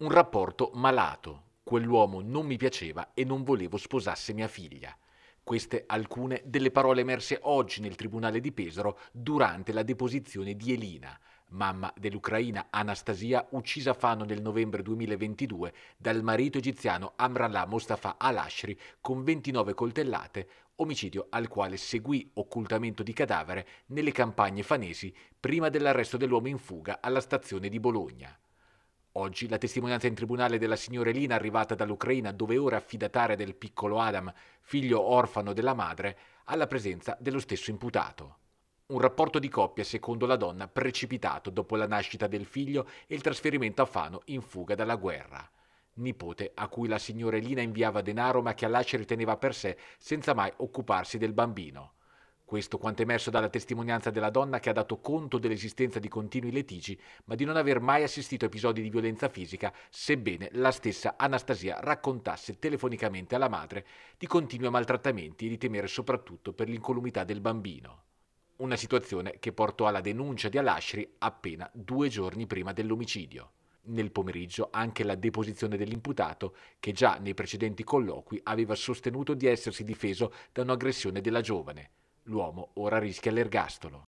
Un rapporto malato. Quell'uomo non mi piaceva e non volevo sposasse mia figlia. Queste alcune delle parole emerse oggi nel Tribunale di Pesaro durante la deposizione di Elina, mamma dell'Ucraina Anastasia, uccisa a Fano nel novembre 2022 dal marito egiziano Amrallah Mustafa al-Ashri con 29 coltellate, omicidio al quale seguì occultamento di cadavere nelle campagne fanesi prima dell'arresto dell'uomo in fuga alla stazione di Bologna. Oggi la testimonianza in tribunale della signora Elina arrivata dall'Ucraina, dove ora è affidataria del piccolo Adam, figlio orfano della madre, alla presenza dello stesso imputato. Un rapporto di coppia, secondo la donna, precipitato dopo la nascita del figlio e il trasferimento a Fano in fuga dalla guerra. Nipote a cui la signora Elina inviava denaro ma che all'ace teneva per sé senza mai occuparsi del bambino. Questo quanto emerso dalla testimonianza della donna che ha dato conto dell'esistenza di continui letici, ma di non aver mai assistito a episodi di violenza fisica, sebbene la stessa Anastasia raccontasse telefonicamente alla madre di continui maltrattamenti e di temere soprattutto per l'incolumità del bambino. Una situazione che portò alla denuncia di Alashri appena due giorni prima dell'omicidio. Nel pomeriggio anche la deposizione dell'imputato, che già nei precedenti colloqui aveva sostenuto di essersi difeso da un'aggressione della giovane. L'uomo ora rischia l'ergastolo.